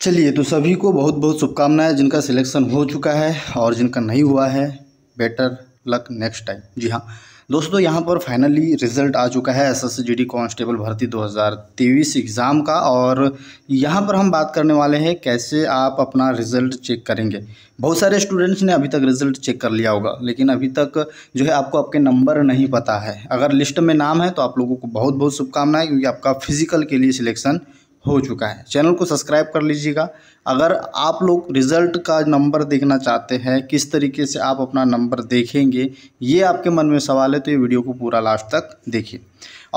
चलिए तो सभी को बहुत बहुत शुभकामनाएं जिनका सिलेक्शन हो चुका है और जिनका नहीं हुआ है बेटर लक नेक्स्ट टाइम जी हाँ दोस्तों यहाँ पर फाइनली रिजल्ट आ चुका है S S G D constable भर्ती 2023 एग्ज़ाम का और यहाँ पर हम बात करने वाले हैं कैसे आप अपना रिज़ल्ट चेक करेंगे बहुत सारे स्टूडेंट्स ने अभी तक रिज़ल्ट चेक कर लिया होगा लेकिन अभी तक जो है आपको आपके नंबर नहीं पता है अगर लिस्ट में नाम है तो आप लोगों को बहुत बहुत शुभकामनाएं क्योंकि आपका फिजिकल के लिए सिलेक्शन हो चुका है चैनल को सब्सक्राइब कर लीजिएगा अगर आप लोग रिज़ल्ट का नंबर देखना चाहते हैं किस तरीके से आप अपना नंबर देखेंगे ये आपके मन में सवाल है तो ये वीडियो को पूरा लास्ट तक देखिए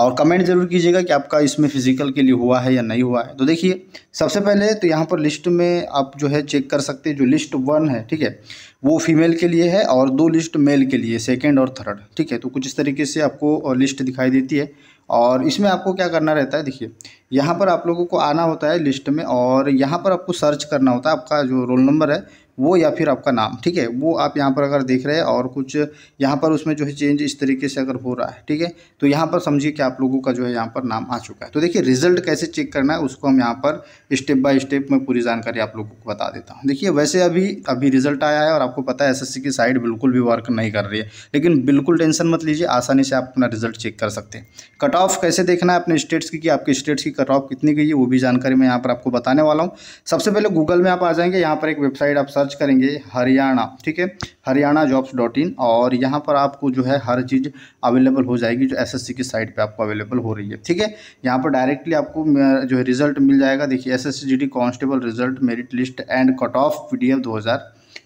और कमेंट ज़रूर कीजिएगा कि आपका इसमें फिजिकल के लिए हुआ है या नहीं हुआ है तो देखिए सबसे पहले तो यहाँ पर लिस्ट में आप जो है चेक कर सकते हैं जो लिस्ट वन है ठीक है वो फीमेल के लिए है और दो लिस्ट मेल के लिए सेकेंड और थर्ड ठीक है तो कुछ इस तरीके से आपको लिस्ट दिखाई देती है और इसमें आपको क्या करना रहता है देखिए यहाँ पर आप लोगों को आना होता है लिस्ट में और यहाँ पर आपको सर्च करना होता है आपका जो रोल नंबर है वो या फिर आपका नाम ठीक है वो आप यहाँ पर अगर देख रहे हैं और कुछ यहाँ पर उसमें जो है चेंज इस तरीके से अगर हो रहा है ठीक है तो यहाँ पर समझिए कि आप लोगों का जो है यहाँ पर नाम आ चुका है तो देखिए रिजल्ट कैसे चेक करना है उसको हम यहाँ पर स्टेप बाय स्टेप में पूरी जानकारी आप लोगों को बता देता हूँ देखिए वैसे अभी अभी रिजल्ट आया है और आपको पता है एस की साइड बिल्कुल भी वर्क नहीं कर रही है लेकिन बिल्कुल टेंशन मत लीजिए आसानी से आप अपना रिजल्ट चेक कर सकते हैं कट ऑफ कैसे देखना है अपने स्टेट्स की कि आपके स्टेट्स की कट ऑफ कितनी गई है वो भी जानकारी मैं यहाँ पर आपको बताने वाला हूँ सबसे पहले गूगल में आप आ जाएंगे यहाँ पर एक वेबसाइट आप सर्च करेंगे हरियाणा ठीक है हरियाणा जॉब्स डॉट इन और यहाँ पर आपको जो है हर चीज़ अवेलेबल हो जाएगी जो एसएससी की साइट पे आपको अवेलेबल हो रही है ठीक है यहाँ पर डायरेक्टली आपको जो है रिजल्ट मिल जाएगा देखिए S S constable result merit list and cut off P D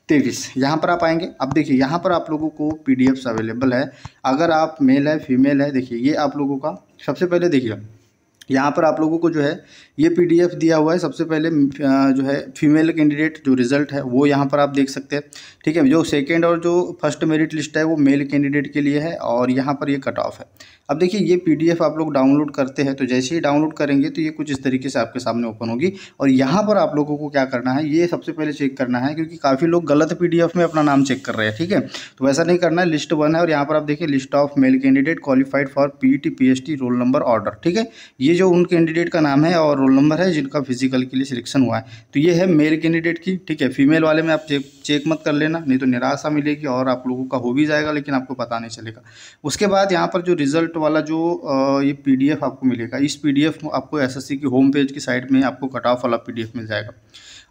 तेईस यहाँ पर आप आएंगे अब देखिए यहाँ पर आप लोगों को पी अवेलेबल है अगर आप मेल है फीमेल है देखिए ये आप लोगों का सबसे पहले देखिए यहाँ पर आप लोगों को जो है ये पीडीएफ दिया हुआ है सबसे पहले जो है फीमेल कैंडिडेट जो रिज़ल्ट है वो यहाँ पर आप देख सकते हैं ठीक है जो सेकंड और जो फर्स्ट मेरिट लिस्ट है वो मेल कैंडिडेट के लिए है और यहाँ पर ये कट ऑफ है अब देखिए ये पीडीएफ आप लोग डाउनलोड करते हैं तो जैसे ही डाउनलोड करेंगे तो ये कुछ इस तरीके से आपके सामने ओपन होगी और यहाँ पर आप लोगों को क्या करना है ये सबसे पहले चेक करना है क्योंकि काफ़ी लोग गलत पीडीएफ में अपना नाम चेक कर रहे हैं ठीक है तो वैसा नहीं करना है लिस्ट वन है और यहाँ पर आप देखिए list of male candidate qualified for P T P S T roll number order ठीक है ये जो उन कैंडिडेट का नाम है और रोल नंबर है जिनका फिजिकल के लिए सिलेक्शन हुआ है तो ये है मेल कैंडिडेट की ठीक है फीमेल वाले में आप चेक मत कर लेना नहीं तो निराशा मिलेगी और आप लोगों का हो भी जाएगा लेकिन आपको पता नहीं चलेगा उसके बाद यहाँ पर जो रिजल्ट कॉन्सेप्ट वाला जो ये पीडीएफ आपको मिलेगा इस पीडीएफ आपको एसएससी की होम पेज की साइट में आपको कट ऑफ वाला पीडीएफ मिल जाएगा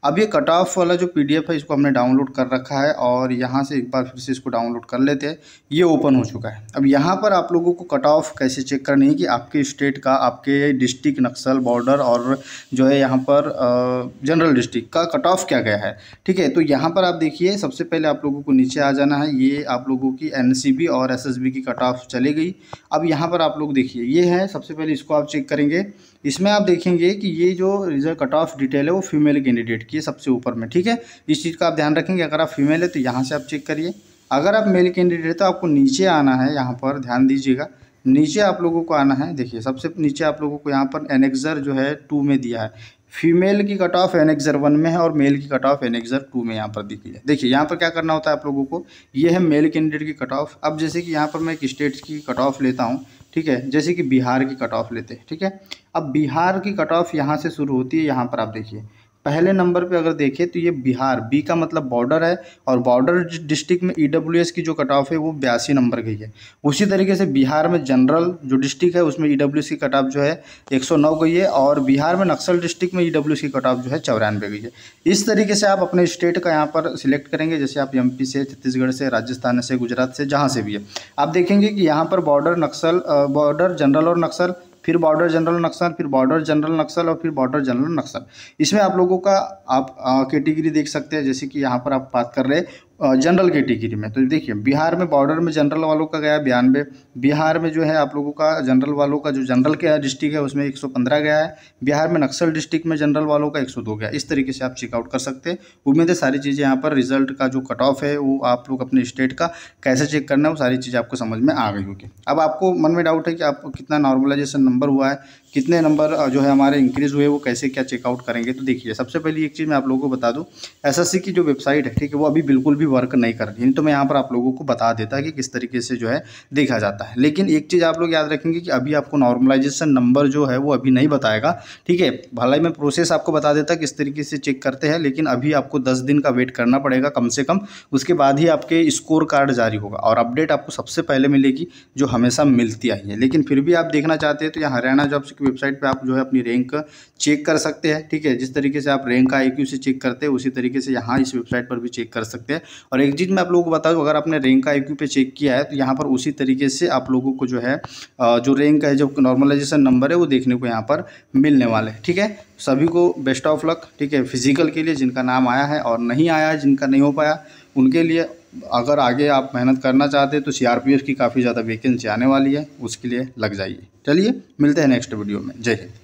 अब ये कट ऑफ वाला जो पीडीएफ है इसको हमने डाउनलोड कर रखा है और यहाँ से एक बार फिर से इसको डाउनलोड कर लेते हैं ये ओपन हो चुका है अब यहाँ पर आप लोगों को कट ऑफ कैसे चेक करनी है कि आपके स्टेट का आपके डिस्ट्रिक्ट नक्सल बॉर्डर और जो है यहाँ पर जनरल डिस्ट्रिक्ट का कट ऑफ क्या गया है ठीक है तो यहाँ पर आप देखिए सबसे पहले आप लोगों को नीचे आ जाना है ये आप लोगों की एन और एस की कट ऑफ चली गई अब यहाँ पर आप लोग देखिए ये है सबसे पहले इसको आप चेक करेंगे इसमें आप देखेंगे कि ये जो रिजल्ट कट ऑफ डिटेल है वो फीमेल कैंडिडेट की है सबसे ऊपर में ठीक है इस चीज़ का आप ध्यान रखेंगे अगर आप फीमेल है तो यहाँ से आप चेक करिए अगर आप मेल कैंडिडेट है तो आपको नीचे आना है यहाँ पर ध्यान दीजिएगा नीचे आप लोगों को आना है देखिए सबसे नीचे आप लोगों को यहाँ पर एनेक्जर जो है टू में दिया है फीमेल की कट ऑफ एनेक्जर वन में है और मेल की कट ऑफ एनेक्जर टू में यहाँ पर दी गई है देखिए यहाँ पर क्या करना होता है आप लोगों को ये है मेल कैंडिडेट की कट ऑफ अब जैसे कि यहाँ पर मैं एक स्टेट की कट ऑफ लेता हूँ ठीक है जैसे कि बिहार की कट ऑफ लेते हैं ठीक है अब बिहार की कट ऑफ यहाँ से शुरू होती है यहाँ पर आप देखिए पहले नंबर पे अगर देखें तो ये बिहार बी का मतलब बॉर्डर है और बॉर्डर डिस्ट्रिक्ट में ई e की जो कट ऑफ है वो बयासी नंबर की है उसी तरीके से बिहार में जनरल जो डिस्ट्रिक्ट है उसमें ई e की कट ऑफ जो है 109 गई है और बिहार में नक्सल डिस्ट्रिक्ट में ई e की कट ऑफ जो है चौरानवे गई है इस तरीके से आप अपने स्टेट का यहाँ पर सिलेक्ट करेंगे जैसे आप एम से छत्तीसगढ़ से राजस्थान से गुजरात से जहाँ से भी है आप देखेंगे कि यहाँ पर बॉर्डर नक्सल बॉर्डर जनरल और नक्सल फिर बॉर्डर जनरल नक्सल फिर बॉर्डर जनरल नक्सल और फिर बॉर्डर जनरल नक्सल इसमें आप लोगों का आप कैटेगरी देख सकते हैं जैसे कि यहाँ पर आप बात कर रहे हैं जनरल कैटेगरी में तो देखिए बिहार में बॉर्डर में जनरल वालों का गया बयानवे बिहार में जो है आप लोगों का जनरल वालों का जो जनरल के डिस्ट्रिक्ट है उसमें 115 गया है बिहार में नक्सल डिस्ट्रिक्ट में जनरल वालों का 102 गया इस तरीके से आप चेकआउट कर सकते हैं उम्मीद है सारी चीज़ें यहाँ पर रिजल्ट का जो कट ऑफ है वो आप लोग अपने स्टेट का कैसे चेक करना है वो सारी चीज़ें आपको समझ में आ गई होगी अब आपको मन में डाउट है कि आपको कितना नॉर्मलाइजेशन नंबर हुआ है कितने नंबर जो है हमारे इंक्रीज हुए वो कैसे क्या चेकआउट करेंगे तो देखिए सबसे पहली एक चीज़ मैं आप लोगों को बता दूँ एस की जो वेबसाइट है ठीक है वो अभी बिल्कुल भी भी वर्क नहीं कर रही तो मैं यहाँ पर आप लोगों को बता देता कि किस तरीके से जो है देखा जाता है लेकिन एक चीज़ आप लोग याद रखेंगे कि अभी आपको नॉर्मलाइजेशन नंबर जो है वो अभी नहीं बताएगा ठीक है भलाई मैं प्रोसेस आपको बता देता किस तरीके से चेक करते हैं लेकिन अभी आपको दस दिन का वेट करना पड़ेगा कम से कम उसके बाद ही आपके स्कोर कार्ड जारी होगा और अपडेट आपको सबसे पहले मिलेगी जो हमेशा मिलती आई है लेकिन फिर भी आप देखना चाहते हैं तो यहाँ हरियाणा जॉब्स की वेबसाइट पर आप जो है अपनी रैंक चेक कर सकते हैं ठीक है जिस तरीके से आप रैंक का आई से चेक करते हैं उसी तरीके से यहाँ इस वेबसाइट पर भी चेक कर सकते हैं और एक चीज़ मैं आप लोगों को बता दूँ अगर आपने रैंक का आई पे चेक किया है तो यहाँ पर उसी तरीके से आप लोगों को जो है जो रैंक है जो नॉर्मलाइजेशन नंबर है वो देखने को यहाँ पर मिलने वाले है ठीक है सभी को बेस्ट ऑफ लक ठीक है फिजिकल के लिए जिनका नाम आया है और नहीं आया है जिनका नहीं हो पाया उनके लिए अगर आगे आप मेहनत करना चाहते हैं तो सीआरपीएफ की काफ़ी ज़्यादा वैकेंसी आने वाली है उसके लिए लग जाइए चलिए मिलते हैं नेक्स्ट वीडियो में जय हिंद